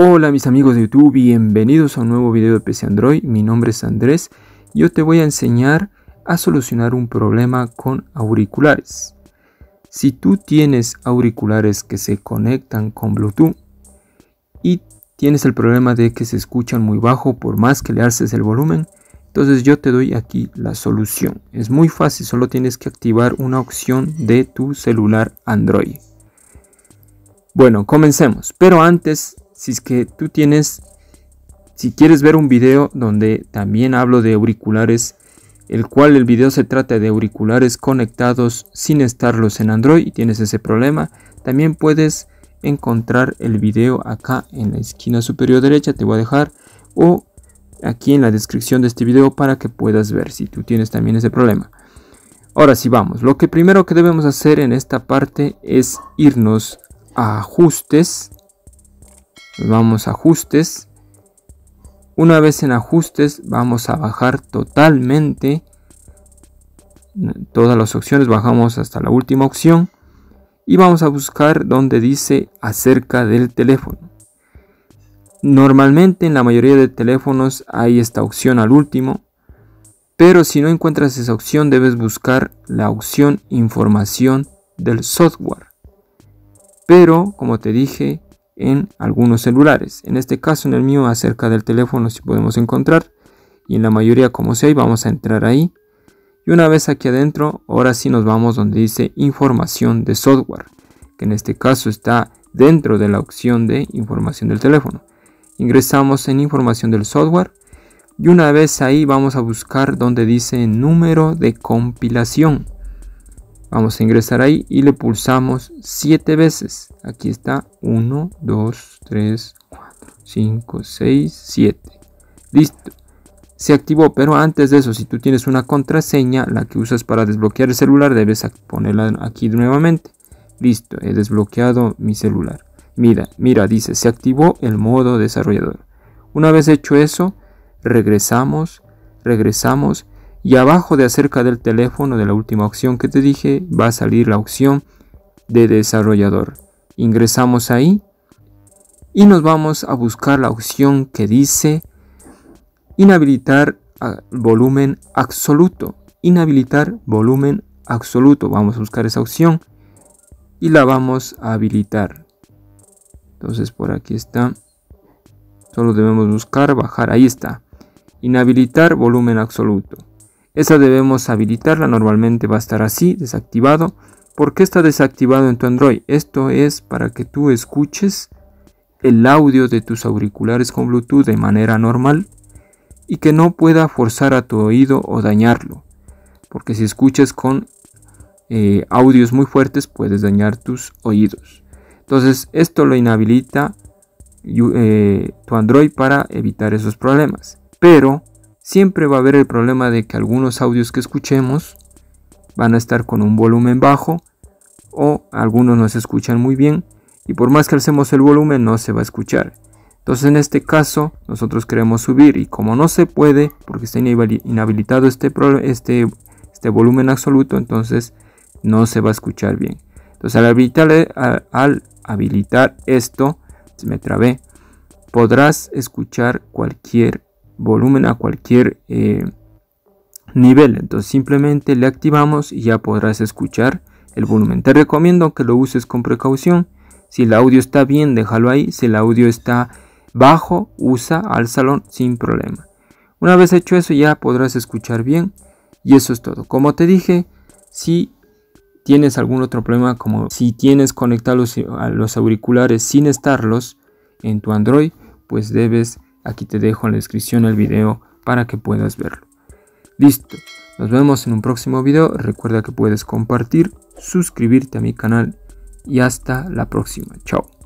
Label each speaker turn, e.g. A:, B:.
A: Hola mis amigos de YouTube, bienvenidos a un nuevo video de PC Android, mi nombre es Andrés y yo te voy a enseñar a solucionar un problema con auriculares. Si tú tienes auriculares que se conectan con Bluetooth y tienes el problema de que se escuchan muy bajo por más que le haces el volumen, entonces yo te doy aquí la solución. Es muy fácil, solo tienes que activar una opción de tu celular Android. Bueno, comencemos, pero antes si es que tú tienes, si quieres ver un video donde también hablo de auriculares, el cual el video se trata de auriculares conectados sin estarlos en Android y tienes ese problema, también puedes encontrar el video acá en la esquina superior derecha, te voy a dejar, o aquí en la descripción de este video para que puedas ver si tú tienes también ese problema. Ahora sí vamos, lo que primero que debemos hacer en esta parte es irnos a ajustes, vamos a ajustes. Una vez en ajustes vamos a bajar totalmente todas las opciones, bajamos hasta la última opción y vamos a buscar donde dice acerca del teléfono. Normalmente en la mayoría de teléfonos hay esta opción al último, pero si no encuentras esa opción debes buscar la opción información del software. Pero como te dije, en algunos celulares. En este caso, en el mío, acerca del teléfono, si podemos encontrar. Y en la mayoría, como sea, vamos a entrar ahí. Y una vez aquí adentro, ahora sí nos vamos donde dice información de software, que en este caso está dentro de la opción de información del teléfono. Ingresamos en información del software y una vez ahí vamos a buscar donde dice número de compilación. Vamos a ingresar ahí y le pulsamos 7 veces. Aquí está 1, 2, 3, 4, 5, 6, 7. Listo. Se activó, pero antes de eso, si tú tienes una contraseña, la que usas para desbloquear el celular, debes ponerla aquí nuevamente. Listo, he desbloqueado mi celular. Mira, mira, dice, se activó el modo desarrollador. Una vez hecho eso, regresamos, regresamos y abajo de acerca del teléfono de la última opción que te dije va a salir la opción de desarrollador. Ingresamos ahí y nos vamos a buscar la opción que dice inhabilitar volumen absoluto. Inhabilitar volumen absoluto. Vamos a buscar esa opción y la vamos a habilitar. Entonces por aquí está. Solo debemos buscar, bajar. Ahí está. Inhabilitar volumen absoluto. Esa debemos habilitarla, normalmente va a estar así, desactivado. ¿Por qué está desactivado en tu Android? Esto es para que tú escuches el audio de tus auriculares con Bluetooth de manera normal y que no pueda forzar a tu oído o dañarlo. Porque si escuchas con eh, audios muy fuertes puedes dañar tus oídos. Entonces esto lo inhabilita eh, tu Android para evitar esos problemas. Pero siempre va a haber el problema de que algunos audios que escuchemos van a estar con un volumen bajo o algunos no se escuchan muy bien y por más que alcemos el volumen no se va a escuchar. Entonces en este caso nosotros queremos subir y como no se puede porque está inhabilitado este, este, este volumen absoluto entonces no se va a escuchar bien. Entonces al habilitar, e-, al, habilitar esto, me trabé, podrás escuchar cualquier volumen a cualquier eh, nivel entonces simplemente le activamos y ya podrás escuchar el volumen te recomiendo que lo uses con precaución si el audio está bien déjalo ahí si el audio está bajo usa al salón sin problema una vez hecho eso ya podrás escuchar bien y eso es todo como te dije si tienes algún otro problema como si tienes conectados a los auriculares sin estarlos en tu android pues debes Aquí te dejo en la descripción el video para que puedas verlo. Listo, nos vemos en un próximo video. Recuerda que puedes compartir, suscribirte a mi canal y hasta la próxima. Chao.